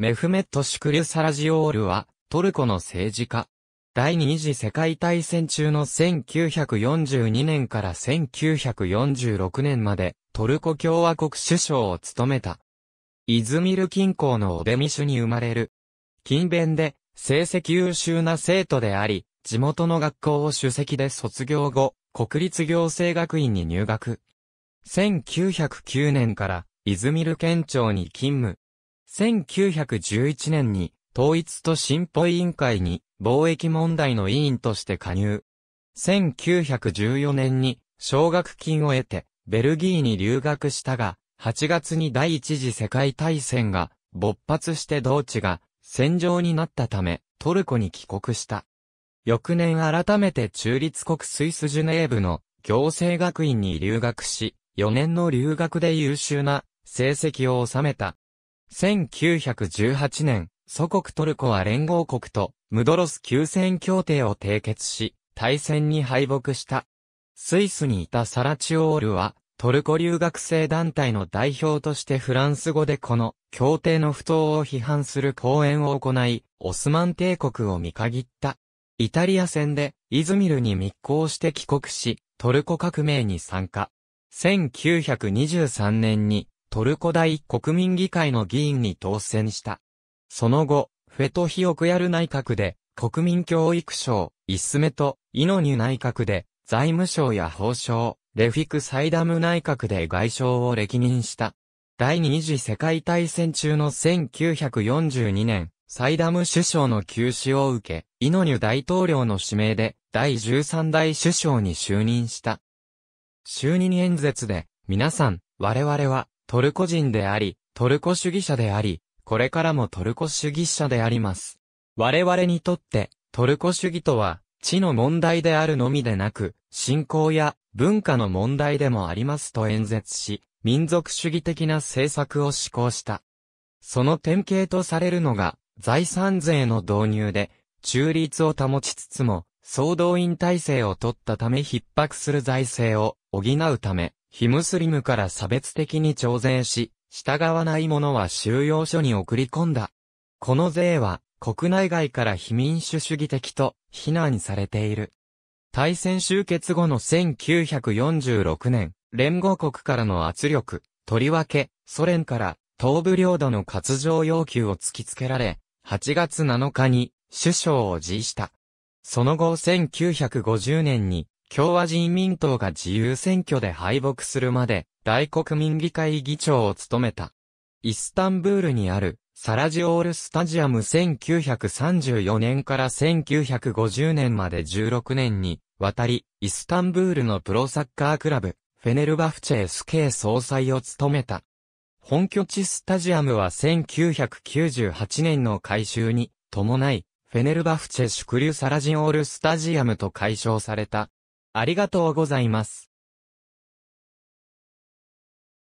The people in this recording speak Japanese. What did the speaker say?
メフメット・シュクリュ・サラジオールは、トルコの政治家。第二次世界大戦中の1942年から1946年まで、トルコ共和国首相を務めた。イズミル近郊のオデミシュに生まれる。勤勉で、成績優秀な生徒であり、地元の学校を主席で卒業後、国立行政学院に入学。1909年から、イズミル県庁に勤務。1911年に統一と進歩委員会に貿易問題の委員として加入。1914年に奨学金を得てベルギーに留学したが、8月に第一次世界大戦が勃発して同地が戦場になったためトルコに帰国した。翌年改めて中立国スイスジュネーブの行政学院に留学し、4年の留学で優秀な成績を収めた。1918年、祖国トルコは連合国とムドロス休戦協定を締結し、大戦に敗北した。スイスにいたサラチオールは、トルコ留学生団体の代表としてフランス語でこの協定の不当を批判する講演を行い、オスマン帝国を見限った。イタリア戦でイズミルに密航して帰国し、トルコ革命に参加。1923年にトルコ大国民議会の議員に当選した。その後、フェトヒオクヤル内閣で、国民教育省、イスメト、イノニュ内閣で、財務省や法省、レフィク・サイダム内閣で外相を歴任した。第二次世界大戦中の1942年、サイダム首相の休止を受け、イノニュ大統領の指名で、第13代首相に就任した。就任演説で、皆さん、我々は、トルコ人であり、トルコ主義者であり、これからもトルコ主義者であります。我々にとって、トルコ主義とは、地の問題であるのみでなく、信仰や文化の問題でもありますと演説し、民族主義的な政策を施行した。その典型とされるのが、財産税の導入で、中立を保ちつつも、総動員体制を取ったため逼迫する財政を補うため、非ムスリムから差別的に徴税し、従わない者は収容所に送り込んだ。この税は、国内外から非民主主義的と非難されている。大戦終結後の1946年、連合国からの圧力、とりわけ、ソ連から東部領土の割譲要求を突きつけられ、8月7日に首相を辞した。その後1950年に共和人民党が自由選挙で敗北するまで、大国民議会議長を務めた。イスタンブールにある、サラジオールスタジアム1934年から1950年まで16年に、渡り、イスタンブールのプロサッカークラブ、フェネルバフチェ SK 総裁を務めた。本拠地スタジアムは1998年の改修に伴い、フェネルバフチェ宿流サラジオールスタジアムと解消された。ありがとうございます。